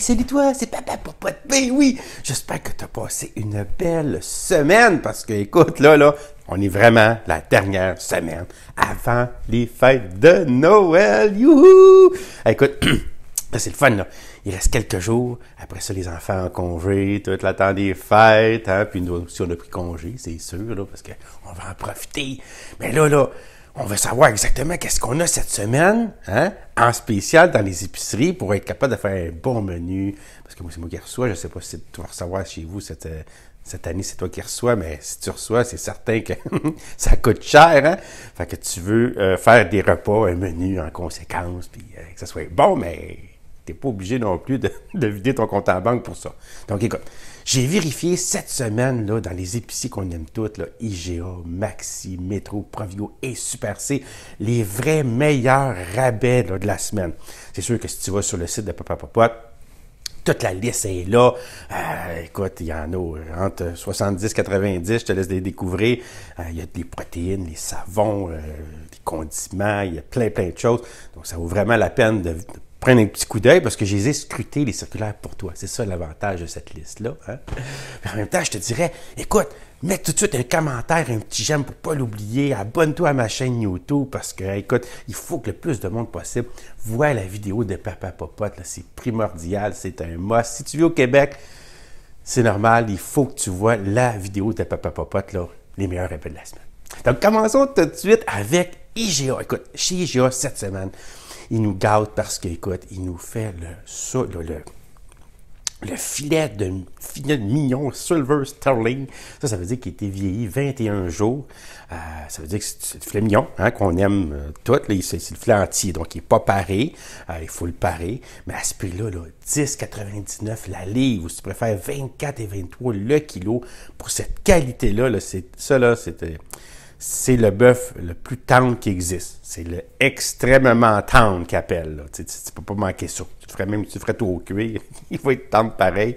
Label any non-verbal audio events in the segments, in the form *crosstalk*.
salut toi, c'est papa pour pas te oui. J'espère que tu as passé une belle semaine parce que, écoute, là, là, on est vraiment la dernière semaine avant les fêtes de Noël. Youhou! Eh, écoute, *clears throat* c'est le fun, là. Il reste quelques jours. Après ça, les enfants en congé, tout le temps des fêtes. Hein. Puis nous aussi, on a pris congé, c'est sûr, là, parce qu'on va en profiter. Mais là, là, on veut savoir exactement qu'est-ce qu'on a cette semaine, hein, en spécial dans les épiceries, pour être capable de faire un bon menu. Parce que moi, c'est moi qui reçois. Je ne sais pas si tu vas recevoir chez vous cette, euh, cette année, c'est toi qui reçois, mais si tu reçois, c'est certain que *laughs* ça coûte cher. Hein? Fait que tu veux euh, faire des repas, un menu en conséquence, puis euh, que ça soit bon, mais tu n'es pas obligé non plus de, *laughs* de vider ton compte en banque pour ça. Donc, écoute, j'ai vérifié cette semaine là, dans les épiciers qu'on aime toutes, là, IGA, Maxi, Metro, Provio et Super C, les vrais meilleurs rabais de la semaine. C'est sûr que si tu vas sur le site de Papa Popote, toute la liste est là. Euh, écoute, il y en a entre 70 90, je te laisse les découvrir. Euh, il y a des protéines, les savons, euh, des condiments, il y a plein, plein de choses. Donc, ça vaut vraiment la peine de prenne un petit coup d'œil parce que j'ai scruté les circulaires pour toi. C'est ça l'avantage de cette liste-là. Hein. en même temps, je te dirais, écoute, mets tout de suite un commentaire, un petit j'aime pour pas l'oublier. Abonne-toi à ma chaîne YouTube parce que, écoute, il faut que le plus de monde possible voit la vidéo de Papa Popote. C'est primordial, c'est un must. Si tu vis au Québec, c'est normal, il faut que tu vois la vidéo de Papa Popote, là, les meilleurs repas de la semaine. Donc, commençons tout de suite avec IGA. Écoute, chez IGA cette semaine, il nous gâte parce qu'écoute, il nous fait le, ça, le, le filet de, filet de mignon Silver Sterling. Ça, ça veut dire qu'il était vieilli 21 jours. Euh, ça veut dire que c'est le filet mignon hein, qu'on aime euh, tout. C'est le filet entier, donc il n'est pas paré. Euh, il faut le parer. Mais à ce prix-là, 10,99 la livre, ou si tu préfères 24 et 23 le kilo, pour cette qualité-là, là, c'est ça, là, c'était c'est le bœuf le plus tendre qui existe. C'est le extrêmement tendre qu'appelle. Tu ne peux pas manquer ça. Tu ferais même tu ferais tout au cuir. *laughs* il faut être tendre pareil.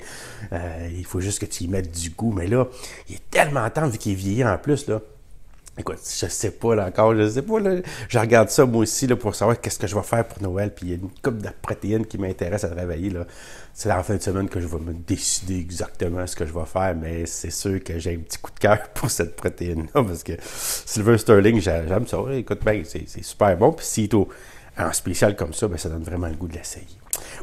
Euh, il faut juste que tu y mettes du goût. Mais là, il est tellement tendre vu qu'il est vieilli en plus. Là. Écoute, je sais pas là, encore, je sais pas. je regarde ça moi aussi là, pour savoir qu'est-ce que je vais faire pour Noël. Puis il y a une coupe de protéines qui m'intéresse à travailler. Là. C'est la fin de semaine que je vais me décider exactement ce que je vais faire, mais c'est sûr que j'ai un petit coup de cœur *laughs* pour cette protéine-là parce que Silver Sterling, j'aime ça. Écoute, ben, c'est, super bon. Puis si en spécial comme ça, ben, ça donne vraiment le goût de l'essayer.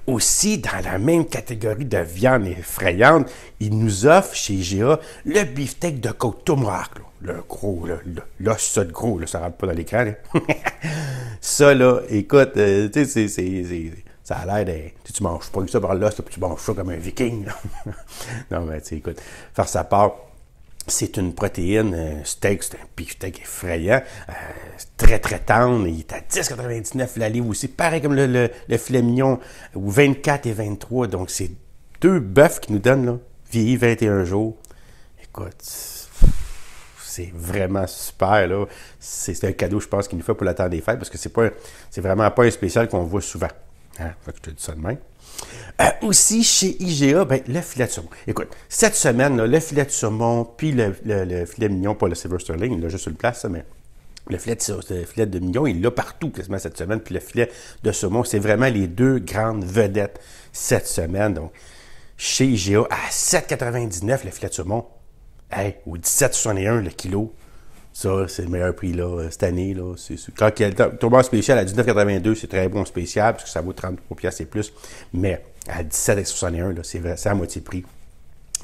Aussi, dans la même catégorie de viande effrayante, il nous offre, chez GA le beefsteak de côte tomahawk, le gros, là, là, ça de gros, là, ça rentre pas dans l'écran. *laughs* ça, là, écoute, euh, tu sais, c'est ça a l'air de. Tu manges pas ça par là, tu manges ça comme un viking. *laughs* non, mais tu écoute, faire sa part. C'est une protéine, euh, un steak, c'est un steak effrayant, euh, très très tendre, il est à 10,99 la c'est aussi, pareil comme le, le, filet mignon, ou 24 et 23, donc c'est deux bœufs qui nous donnent, là, vieillis 21 jours. Écoute, c'est vraiment super, là. C'est un cadeau, je pense, qu'il nous fait pour la des fêtes, parce que c'est c'est vraiment pas un spécial qu'on voit souvent. Hein? que te euh, aussi, chez IGA, ben, le filet de saumon. Écoute, cette semaine, le filet de saumon, puis le, le, filet mignon, pas le silver sterling, il l'a juste sur le place, mais le filet de, filet de mignon, il l'a partout quasiment cette semaine. Puis le filet de saumon, c'est vraiment les deux grandes vedettes cette semaine. Donc, chez IGA, à 7,99 le filet de saumon, ou 17,61 le kilo. Ça, c'est le meilleur prix là, euh, cette année. Là. Quand il y a le tournoi spécial à 19,82, c'est très bon spécial, parce que ça vaut 33$ et plus. Mais à 17,61, c'est à moitié prix.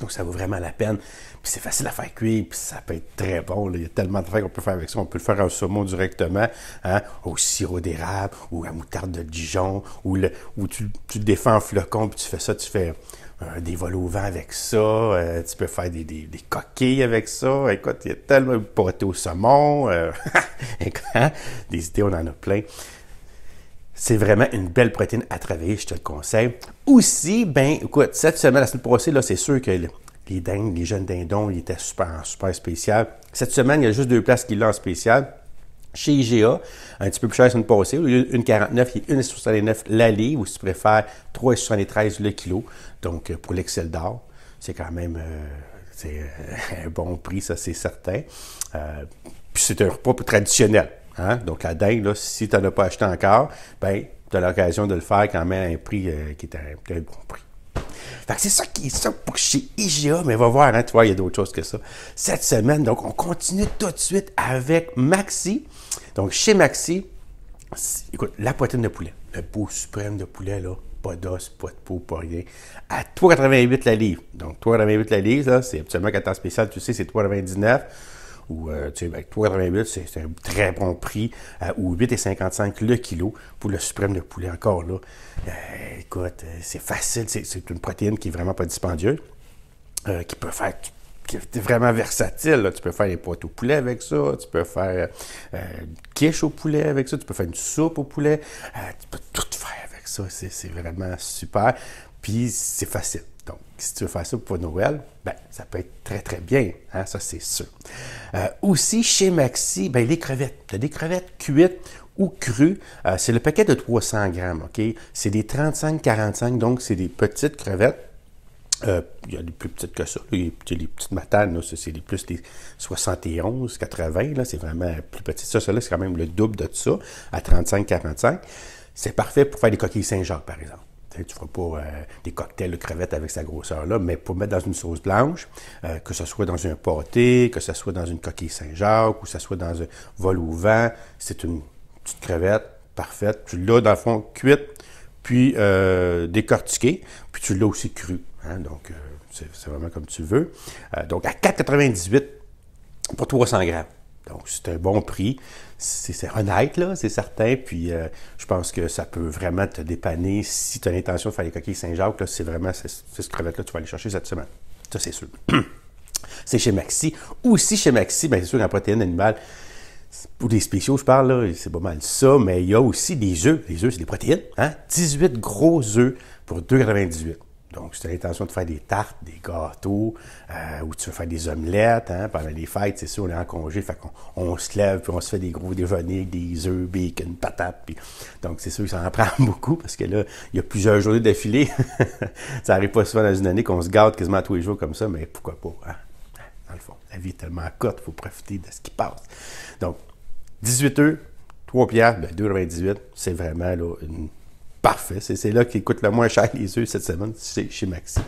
Donc, ça vaut vraiment la peine. Puis, c'est facile à faire cuire, puis ça peut être très bon. Il y a tellement de faits qu'on peut faire avec ça. On peut le faire en saumon directement, hein, au sirop d'érable, ou à moutarde de Dijon, ou, le, ou tu, tu le défends en flocon, puis tu fais ça, tu fais euh, des vols au vent avec ça, euh, tu peux faire des, coquilles avec ça. Écoute, il y a tellement de pâté au saumon. Euh, *laughs* hein, des idées, on en a plein. C'est vraiment une belle protéine à travailler, je te le conseille. Aussi, ben, écoute, cette semaine, la semaine passée, là, c'est sûr que les dindes, les jeunes dindons, ils étaient super, super spécial. Cette semaine, il y a juste deux places qui l'ont en spécial chez IGA, un petit peu plus cher c'est une passée, une 49 1,49, une 69 1,69 ou si tu préfères 3,73 le kilo. Donc, euh, pour l'Excel d'or, c'est quand même euh, euh, *laughs* un bon prix, ça c'est certain. puis c'est un repas traditionnel. Hein. Donc, à dingue, si tu n'en as pas acheté encore, ben, tu as l'occasion de le faire quand même à un prix qui est un, très bon prix. Fait que c'est ça qui est ça pour chez IGA, mais va voir, hein, tu vois, il y a d'autres choses que ça. Cette semaine, donc, on continue tout de suite avec Maxi. Donc, chez Maxi, écoute, la poitrine de poulet, le beau suprême de poulet, là, pas d'os, pas de peau, pas rien, à 3,88 la livre. Donc, 3,88 la livre, là, c'est absolument quand temps spécial, tu sais, c'est 3,99 ou euh, tu 3,88, ben, c'est un très bon prix, euh, ou 8,55 le kilo pour le suprême de poulet encore là. Euh, écoute, c'est facile, c'est une protéine qui est vraiment pas dispendieuse, qui peut faire qui est vraiment versatile. Tu peux faire des pâtes au poulet avec ça, tu peux faire une quiche au poulet avec ça, tu peux faire une soupe au poulet, tu peux tout faire avec ça. C'est vraiment super. Puis c'est facile. Donc, si tu veux faire ça pour Noël, ben, ça peut être très, très bien, hein, ça c'est sûr. Euh, aussi, chez Maxi, ben, les crevettes. Tu as des crevettes cuites ou crues. Euh, c'est le paquet de 300 grammes, OK? C'est des 35-45, donc c'est des petites crevettes. Euh, il y a des plus petites que ça. Les, petites matanes, c'est plus les 71, 80, c'est vraiment plus petit. Ça, ça là, c'est quand même le double de ça, à 35-45. C'est parfait pour faire des coquilles Saint-Jacques, par exemple tu ne feras pas euh, des cocktails de crevettes avec sa grosseur-là, mais pour mettre dans une sauce blanche, euh, que ce soit dans un pâté, que ce soit dans une coquille Saint-Jacques, ou que ce soit dans un vol au vent, c'est une petite crevette parfaite. Tu l'as, dans le fond, cuite, puis euh, décortiquée, puis tu l'as aussi crue. Hein. donc, c'est vraiment comme tu veux. donc, à 4,98 pour 300 grammes. Donc, c'est un bon prix. C'est honnête, là, c'est certain. Puis, euh, je pense que ça peut vraiment te dépanner si tu as l'intention de faire les coquilles Saint-Jacques. C'est vraiment ces ce crevette-là que tu vas aller chercher cette semaine. Ça, c'est sûr. *clears throat* c'est chez Maxi. Aussi, chez Maxi, bien sûr, la protéine animale pour des spéciaux, je parle, c'est pas mal ça, mais il y a aussi des œufs. Les œufs, c'est des protéines. Hein? 18 gros œufs pour 2,98. Donc, si tu as l'intention de faire des tartes, des gâteaux, euh, ou tu veux faire des omelettes, hein, pendant les fêtes, c'est sûr, on est en congé, fait qu'on se lève, puis on se fait des gros déjeuners, des œufs, bacon, patates, puis... Donc, c'est sûr que ça en *laughs* prend beaucoup, parce que là, il y a plusieurs journées d'affilée. *laughs* ça arrive pas souvent dans une année qu'on se garde quasiment tous les jours comme ça, mais pourquoi pas, hein? Dans le fond, la vie est tellement courte, il faut profiter de ce qui passe. Donc, 18 œufs, 3 pierres, ben 2,98, c'est vraiment là, une Parfait. C'est là qu'ils coûte le moins cher les œufs cette semaine c'est chez Maxi.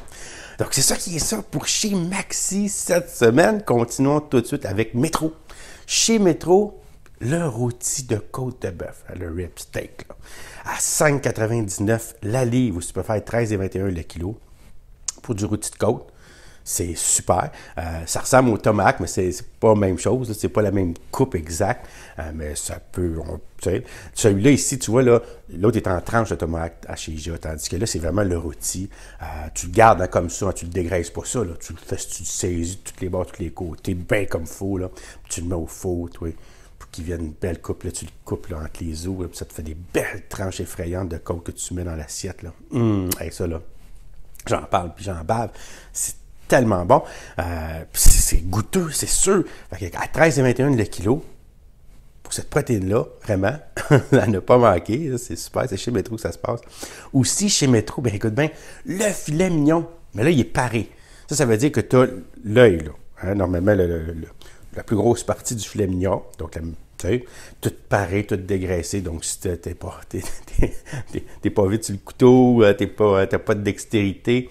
Donc, c'est ça qui est ça pour chez Maxi cette semaine. Continuons tout de suite avec Métro. Chez Métro, le rôti de côte de bœuf, le rib steak, à 5,99 la livre, ou si tu peux faire 13,21 le kilo pour du rôti de côte. C'est super. Euh, ça ressemble au tomahawk, mais c'est pas la même chose. C'est pas la même coupe exacte. Euh, mais ça peut. Celui-là ici, tu vois, l'autre est en tranche de tomahawk à tandis que là, c'est vraiment le rôti. Euh, tu le gardes hein, comme ça, hein, tu le dégraisses pas ça. Tu le fais, tu le saisis de tous les bords, tous les côtés, bien comme faux. Là. tu le mets au four, vois, pour qu'il vienne une belle coupe. tu le coupes entre les os, ça te fait des belles tranches effrayantes de côte que tu mets dans l'assiette. Là. Hum, ça, là, j'en parle, puis j'en bave tellement bon. Euh, c'est goûteux, c'est sûr. à 13,21 le kilo, pour cette protéine-là, vraiment, *laughs* à ne pas manquer, c'est super, c'est chez Métro que ça se passe. Aussi, chez Métro, ben, écoute bien, le filet mignon, mais là, il est paré. Ça, ça veut dire que tu as l'œil, là. Hein, normalement, la plus grosse partie du filet mignon, donc la tout paré, tout dégraissé. Donc, si tu n'es *laughs* pas vite sur le couteau, euh, tu n'as euh, pas de dextérité,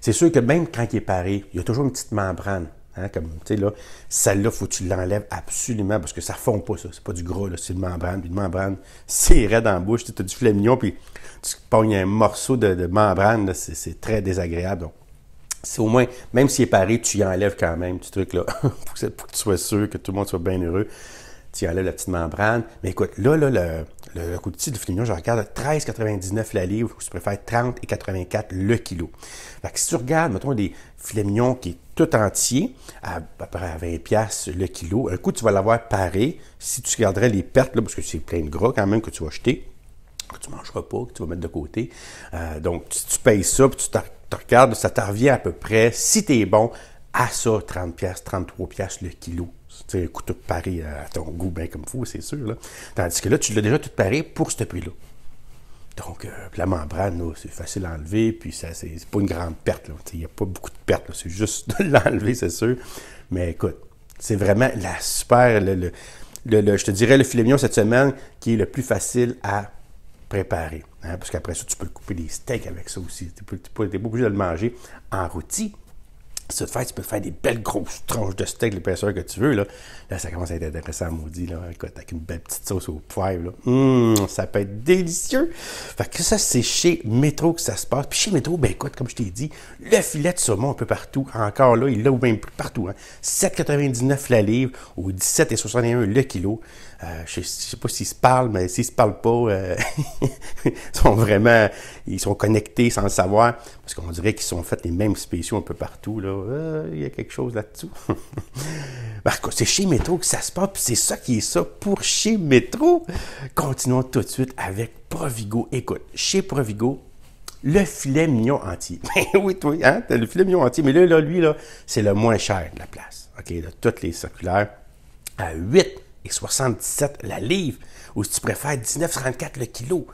c'est sûr que même quand il est paré, il y a toujours une petite membrane. Hein, comme, tu sais, là, celle-là, faut que tu l'enlèves absolument parce que ça fond pas, ça. C'est pas du gras, c'est une membrane. une membrane, *laughs* c'est raide en bouche. Tu as du flamignon, puis tu pognes un morceau de, membrane, c'est, très désagréable. Donc, c'est au moins, même s'il est paré, tu y enlèves quand même ce truc, là, pour que tu sois sûr que tout le monde soit bien heureux tu enlèves la petite membrane. Mais écoute, là, le, le, coût de titre du je regarde 13,99 la livre, ou si tu préfères 30,84 le kilo. Fait si tu regardes, mettons, des filets qui est tout entier, à, peu près à 20$ le kilo, un coup, tu vas l'avoir paré. Si tu garderais les pertes, là, parce que c'est plein de gras quand même que tu vas jeter, que tu ne mangeras pas, que tu vas mettre de côté. Euh, donc, si tu, payes ça, puis tu te regardes, ça t'en revient à peu près, si tu es bon, à ça, 30$, 33$ le kilo coûte tout pari à ton goût, bien comme fou, c'est sûr. Tandis que là, tu l'as déjà tout paré pour ce puits là Donc, euh, la membrane, c'est facile à enlever, puis ça, c'est pas une grande perte. Il n'y a pas beaucoup de pertes. C'est juste de *laughs* l'enlever, c'est sûr. Mais écoute, c'est vraiment la super, le, je te dirais, le filet mignon cette semaine qui est le plus facile à préparer. Hein. parce qu'après ça, tu peux couper des steaks avec ça aussi. Tu n'es pas obligé de le manger en rôti. Tu te fais, tu peux faire des belles grosses tranches de steak, l'épaisseur que tu veux. Là. là, ça commence à être intéressant, maudit. Là. Écoute, avec une belle petite sauce au poivre. Là. Mmh, ça peut être délicieux. Fait que ça, c'est chez Métro que ça se passe. Puis chez Métro, ben écoute, comme je t'ai dit, le filet de saumon un peu partout. Encore là, il là ou même plus partout. Hein. 7,99 la livre ou 17,61 le kilo. Euh, je ne sais pas s'ils se parlent, mais s'ils se parlent pas, euh, *laughs* ils sont vraiment, ils sont connectés sans le savoir. Parce qu'on dirait qu'ils sont faits les mêmes spéciaux un peu partout. Là. Euh, il y a quelque chose là-dessous. *laughs* Ben, c'est chez Métro que ça se passe, c'est ça qui est ça pour chez Métro. Continuons tout de suite avec Provigo. Écoute, chez Provigo, le filet mignon entier. *laughs* Ben oui, toi, hein, as le filet mignon entier, mais là, lui, là, c'est le moins cher de la place. OK, de toutes les circulaires, à 8,77 la livre, ou si tu préfères, 19,34 le kilo.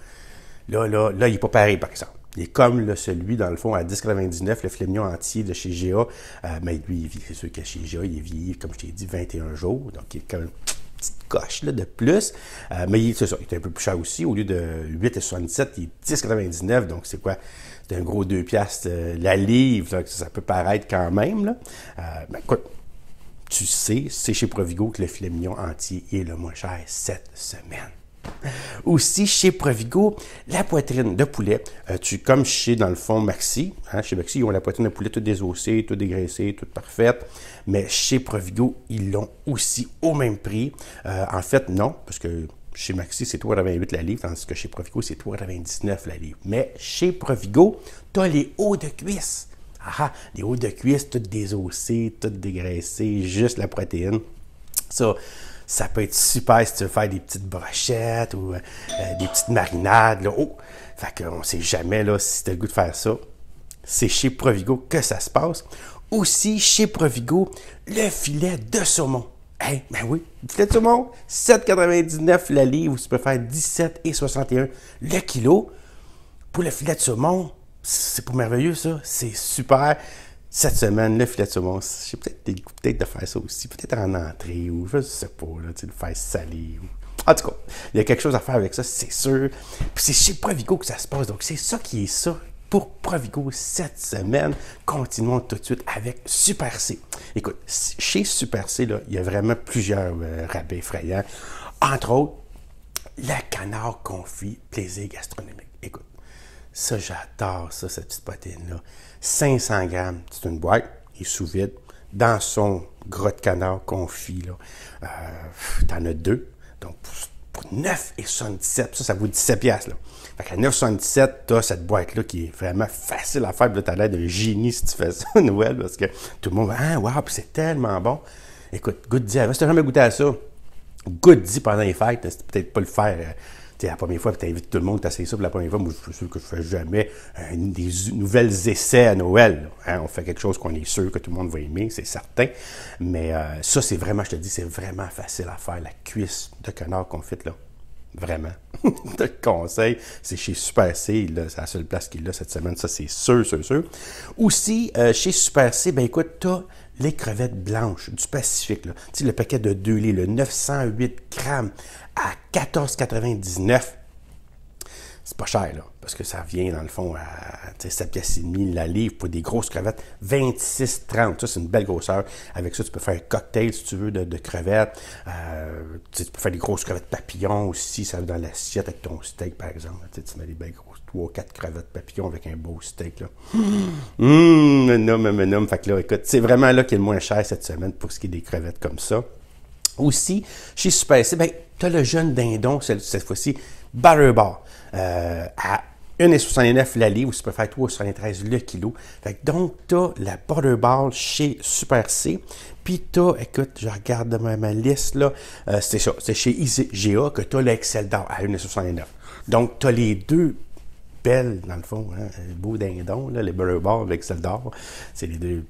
Là, là, là, il n'est pas pareil, par exemple. Il est comme celui, dans le fond, à 10,99, le flémion entier de chez GA. Euh, mais lui, c'est sûr que chez GA, il est comme je t'ai dit, 21 jours. Donc, il est quand une petite coche de plus. Euh, mais c'est ça, il est un peu plus cher aussi. Au lieu de 8,77, il est 10,99. Donc, c'est quoi? C'est un gros 2 piastres euh, la livre. ça peut paraître quand même. Là. écoute, tu sais, c'est chez Provigo que le filet entier est le moins cher cette semaine. Aussi, chez Provigo, la poitrine de poulet, tu, comme chez, dans le fond, Maxi, hein, chez Maxi, ils ont la poitrine de poulet toute désossée, toute dégraissée, toute parfaite, mais chez Provigo, ils l'ont aussi au même prix. Euh, en fait, non, parce que chez Maxi, c'est 3,28 la livre, tandis que chez Provigo, c'est 3,99 la livre. Mais chez Provigo, tu as les hauts de cuisse. Ah, ah, les hauts de cuisse, toutes désossées, toutes dégraissées, juste la protéine. Ça, ça peut être super si tu veux faire des petites brochettes ou euh, euh, des petites marinades. Là. haut, oh! Fait qu'on ne sait jamais là, si tu as le goût de faire ça. C'est chez Provigo que ça se passe. Aussi, chez Provigo, le filet de saumon. Eh ben oui, filet de saumon, 7,99 la livre, tu peux faire 17,61 le kilo. Pour le filet de saumon, c'est pour merveilleux ça, c'est super cette semaine, le filet de saumon, j'ai peut-être peut de faire ça aussi, peut-être en entrée ou je sais pas, là, tu le faire salé. En tout cas, il y a quelque chose à faire avec ça, c'est sûr. Puis c'est chez Provigo que ça se passe, donc c'est ça qui est ça pour Provigo cette semaine. Continuons tout de suite avec Super C. Écoute, chez Super C, là, il y a vraiment plusieurs euh, rabais effrayants. Entre autres, la canard confit plaisir gastronomique. Écoute, ça j'adore ça, cette petite patine là 500 grammes. C'est une boîte, il est sous vide, dans son grotte canard confit. Là. Euh, t'en as deux. Donc, pour, 9,77, ça, ça vaut 17 piastres. Là. Fait qu'à 9,77, t'as cette boîte-là qui est vraiment facile à faire. Puis là, t'as l'air d'un génie si tu fais ça, *laughs* Noël, parce que tout le monde va, ah, waouh, c'est tellement bon. Écoute, goûte-y ah, jamais goûté à ça, goûte pendant les fêtes. C'est peut-être pas le faire. Euh, c'est la première fois, que tu invites tout le monde, à essayer ça pour la première fois. Moi, je suis sûr que je ne fais jamais euh, des nouvelles essais à Noël. Hein. On fait quelque chose qu'on est sûr que tout le monde va aimer, c'est certain. Mais euh, ça, c'est vraiment, je te dis, c'est vraiment facile à faire, la cuisse de canard confite, là. Vraiment. *laughs* de conseil, c'est chez Super C, c'est la seule place qu'il a cette semaine, ça c'est sûr, sûr, sûr. Aussi, euh, chez Super C, ben écoute, as les crevettes blanches du Pacifique, là. Tu sais, le paquet de deux lits, le 908 à 14,99. C'est pas cher, là, parce que ça vient dans le fond, à 7 pièces la livre pour des grosses crevettes. 26,30. Ça, c'est une belle grosseur. Avec ça, tu peux faire un cocktail, si tu veux, de, crevettes. Euh, tu peux faire des grosses crevettes papillons aussi. Ça va dans l'assiette avec ton steak, par exemple. tu mets des belles grosses 3 quatre crevettes papillons avec un beau steak. Là. Hum, mmh, mmh, non, Fait que là, écoute, c'est vraiment là qu'il est le moins cher cette semaine pour ce qui est des crevettes comme ça. Aussi, chez Super C, ben, tu as le jeune dindon cette, fois-ci, Butterball, euh, à 1,69 la livre, ou si tu préfères 3,73 le kilo. Fait donc, tu as la Butterball chez Super C. Puis tu écoute, je regarde ma, liste, là, euh, c'est ça, c'est chez IGA que tu as l'Excel d'or à 1,69. Donc, tu as les deux belles, dans le fond, hein, beau dindon, là, les Butterball et l'Excel d'or. C'est les deux,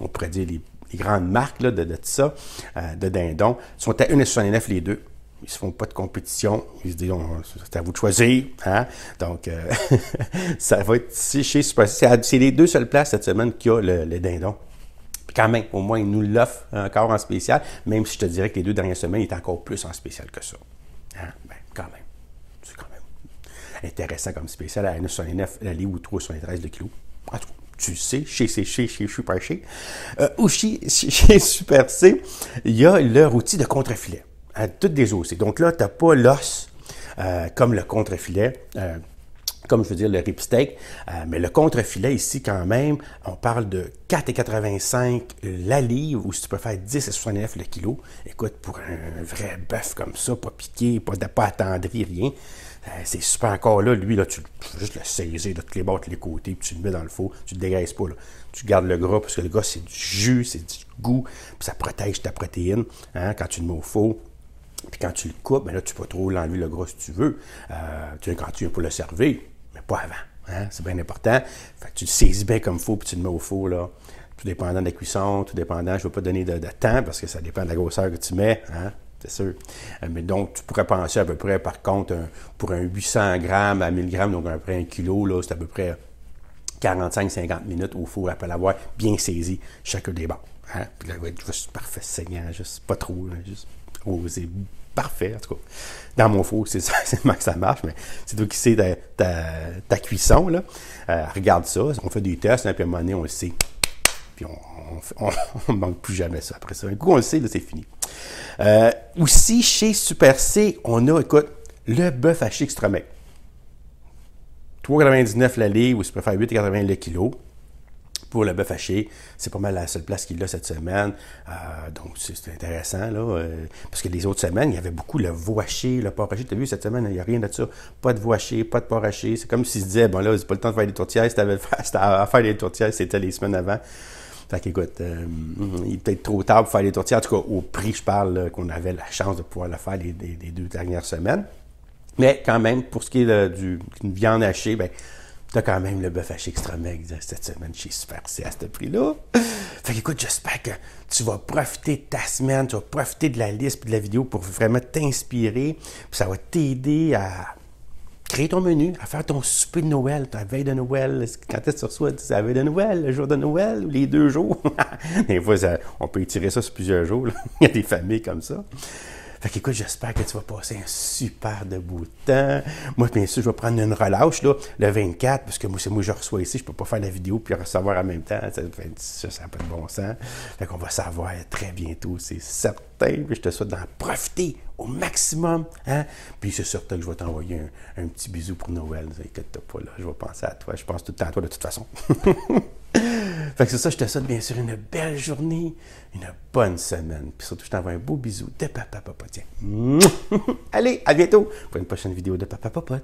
on pourrait dire, les les grandes marques de, de, ça, euh, de dindons, sont à 1,69 les deux. Ils ne se font pas de compétition. Ils se disent, c'est à vous de choisir. Hein. Donc, euh, *laughs* ça va être si chez C'est les deux seules places cette semaine qu'il y a le, dindon. dindon quand même, au moins, ils nous l'offrent encore en spécial, même si je te dirais que les deux dernières semaines, il est encore plus en spécial que ça. Hein? Ben, quand même. C'est quand même intéressant comme spécial à 1,69$, la livre ou 3,73 le kilo. En tout cas, tu sais, chez chez chez chez Super C, ou euh, *laughs* chez, Super C, il y a leur outil de contrefilet, à hein, toutes des os. Donc là, tu n'as pas l'os euh, comme le contrefilet. Euh, comme je veux dire le rib steak, mais le contrefilet ici quand même, on parle de 4,85 la livre ou si tu peux faire 10,69 le kilo. Écoute, pour un vrai bœuf comme ça, pas piqué, pas, pas attendri, rien, euh, c'est super encore là, lui, là, tu, peux juste le saisir de toutes les bords, tous les côtés, puis tu le mets dans le four, tu ne dégraisses pas. Tu gardes le gras, parce que le gras, c'est du jus, c'est du goût, puis ça protège ta protéine hein, quand tu le mets au four. Puis quand tu le coupes, ben là, tu peux trop l'enlever le gras si tu veux. Euh, tu, quand tu viens pour le servir, mais pas avant. Hein. c'est bien important. tu le saisis bien comme il faut, puis tu le mets au four. Là tout dépendant de la cuisson, tout dépendant, je ne veux pas donner de, temps parce que ça dépend de la grosseur que tu mets. Hein? c'est sûr. Euh, mais donc, tu pourrais penser à peu près, par contre, pour un 800 grammes à 1000 grammes, donc à peu près un kilo, c'est à peu près 45-50 minutes au four après l'avoir bien saisi chacun des bords. Hein. Puis là, juste parfait, saignant, juste pas trop, c'est parfait, en tout cas. Dans mon four, c'est ça, *laughs* que ça marche, mais c'est toi qui sais ta, ta, cuisson, là. Euh, regarde ça, on fait des tests, hein, puis à un moment donné, on le sait. Puis on ne *laughs* manque plus jamais ça après ça. Du coup, on le sait, là, c'est fini. Euh, aussi, chez Super C, on a, écoute, le bœuf haché extrêmement. 3,99 livre, ou si préfère 8,80 le kilo pour le bœuf haché. C'est pas mal la seule place qu'il a cette semaine. Euh, donc, c'est intéressant, là. Euh, parce que les autres semaines, il y avait beaucoup le veau le porc haché. Tu as vu, cette semaine, il n'y a rien de ça. Pas de veau pas de porc haché. C'est comme s'il se disait, bon, là, c'est pas le temps de faire des tourtières. Si à faire des tourtières, c'était les semaines avant. Fait qu'écoute, euh, il est peut-être trop tard pour faire les tourtières. En tout cas, au prix, je parle, qu'on avait la chance de pouvoir le faire les, deux dernières semaines. Mais quand même, pour ce qui est d'une du, viande hachée, ben, T'as quand même le bœuf haché extra maigre cette semaine chez Super C à ce prix-là. Fait écoute, j'espère que tu vas profiter de ta semaine, tu vas profiter de la liste et de la vidéo pour vraiment t'inspirer. Ça va t'aider à créer ton menu, à faire ton souper de Noël, ta veille de Noël, quand est-ce que tu reçois la veille de Noël, le jour de Noël, les deux jours. *laughs* des fois, on peut étirer ça sur plusieurs jours. *laughs* Il y a des familles comme ça. Fait écoute, j'espère que tu vas passer un super de beau temps. Moi, bien sûr, je vais prendre une relâche là, le 24, parce que moi, c'est moi je reçois ici, je peux pas faire la vidéo puis recevoir en même temps. Ça, ça n'a pas de bon sens. Fait qu'on va savoir très bientôt, c'est certain. Puis je te souhaite d'en profiter au maximum. Hein? Puis c'est certain que je vais t'envoyer un, petit bisou pour Noël. Ne toi pas, là. je vais penser à toi. Je pense tout le temps à toi de toute façon. *laughs* Fait que c'est ça, je te souhaite bien sûr une belle journée, une bonne semaine. Puis surtout, je t'envoie un beau bisou de Papa Papa. Tiens. *laughs* Allez, à bientôt pour une prochaine vidéo de Papa Papa.